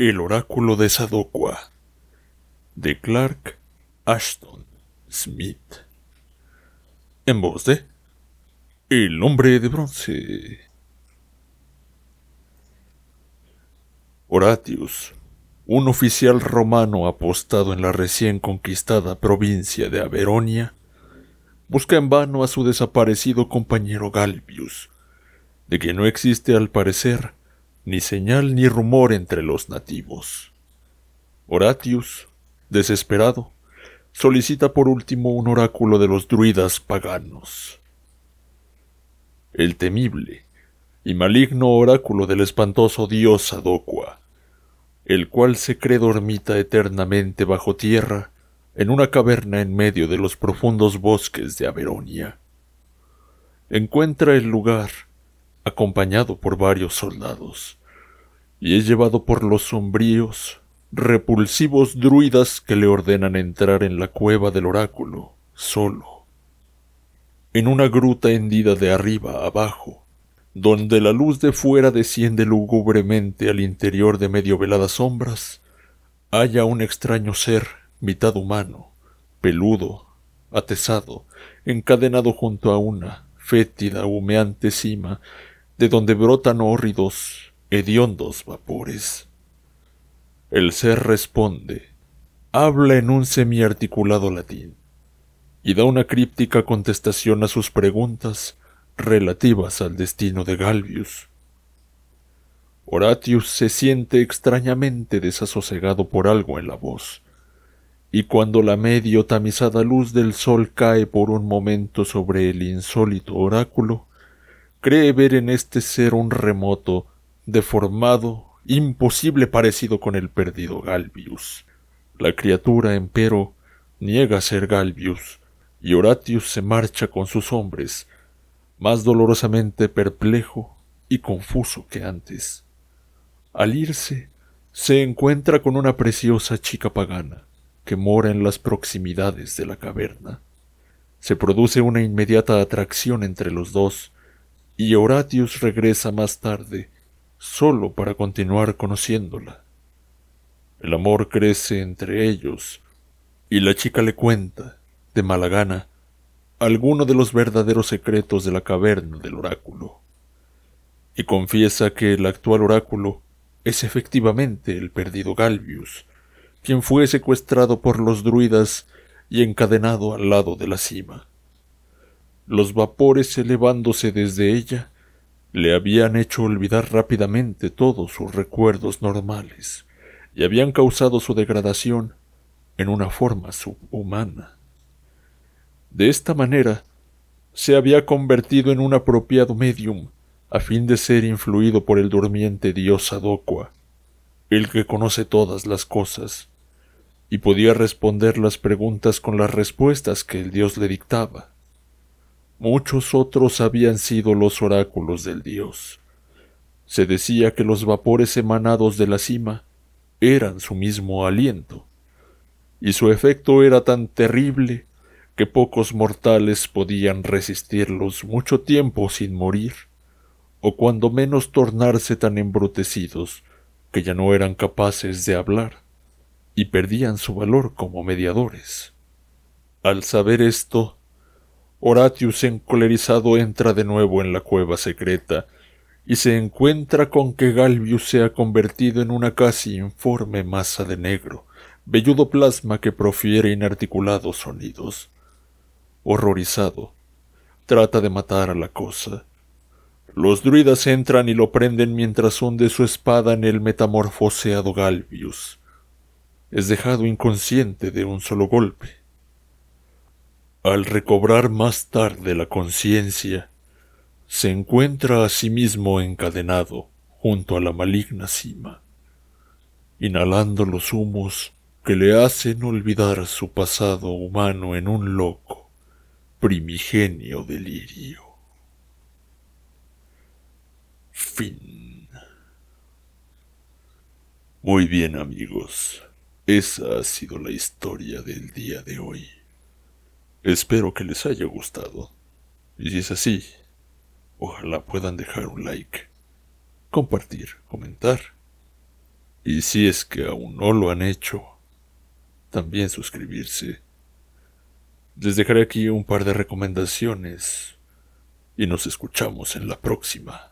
El oráculo de Sadocua de Clark Ashton Smith en voz de El hombre de bronce Horatius, un oficial romano apostado en la recién conquistada provincia de Averonia, busca en vano a su desaparecido compañero Galvius, de que no existe al parecer ni señal ni rumor entre los nativos. Horatius, desesperado, solicita por último un oráculo de los druidas paganos. El temible y maligno oráculo del espantoso dios adocua, el cual se cree dormita eternamente bajo tierra en una caverna en medio de los profundos bosques de Averonia. Encuentra el lugar acompañado por varios soldados, y es llevado por los sombríos, repulsivos druidas que le ordenan entrar en la cueva del oráculo, solo. En una gruta hendida de arriba abajo, donde la luz de fuera desciende lúgubremente al interior de medio veladas sombras, halla un extraño ser, mitad humano, peludo, atesado, encadenado junto a una fétida, humeante cima de donde brotan hórridos, hediondos vapores. El ser responde, habla en un semiarticulado latín, y da una críptica contestación a sus preguntas relativas al destino de Galvius. Horatius se siente extrañamente desasosegado por algo en la voz, y cuando la medio tamizada luz del sol cae por un momento sobre el insólito oráculo, cree ver en este ser un remoto, deformado, imposible parecido con el perdido Galvius. La criatura, empero, niega ser Galvius, y Horatius se marcha con sus hombres, más dolorosamente perplejo y confuso que antes. Al irse, se encuentra con una preciosa chica pagana, que mora en las proximidades de la caverna. Se produce una inmediata atracción entre los dos, y Horatius regresa más tarde, solo para continuar conociéndola. El amor crece entre ellos, y la chica le cuenta, de mala gana, alguno de los verdaderos secretos de la caverna del oráculo, y confiesa que el actual oráculo es efectivamente el perdido Galvius, quien fue secuestrado por los druidas y encadenado al lado de la cima los vapores elevándose desde ella le habían hecho olvidar rápidamente todos sus recuerdos normales y habían causado su degradación en una forma subhumana. De esta manera, se había convertido en un apropiado medium a fin de ser influido por el durmiente dios Adocua, el que conoce todas las cosas, y podía responder las preguntas con las respuestas que el dios le dictaba. Muchos otros habían sido los oráculos del dios. Se decía que los vapores emanados de la cima eran su mismo aliento, y su efecto era tan terrible que pocos mortales podían resistirlos mucho tiempo sin morir, o cuando menos tornarse tan embrutecidos que ya no eran capaces de hablar, y perdían su valor como mediadores. Al saber esto, Horatius encolerizado entra de nuevo en la cueva secreta y se encuentra con que Galvius se ha convertido en una casi informe masa de negro, velludo plasma que profiere inarticulados sonidos. Horrorizado, trata de matar a la cosa. Los druidas entran y lo prenden mientras hunde su espada en el metamorfoseado Galvius. Es dejado inconsciente de un solo golpe al recobrar más tarde la conciencia, se encuentra a sí mismo encadenado junto a la maligna cima, inhalando los humos que le hacen olvidar su pasado humano en un loco, primigenio delirio. Fin. Muy bien amigos, esa ha sido la historia del día de hoy. Espero que les haya gustado. Y si es así, ojalá puedan dejar un like, compartir, comentar. Y si es que aún no lo han hecho, también suscribirse. Les dejaré aquí un par de recomendaciones y nos escuchamos en la próxima.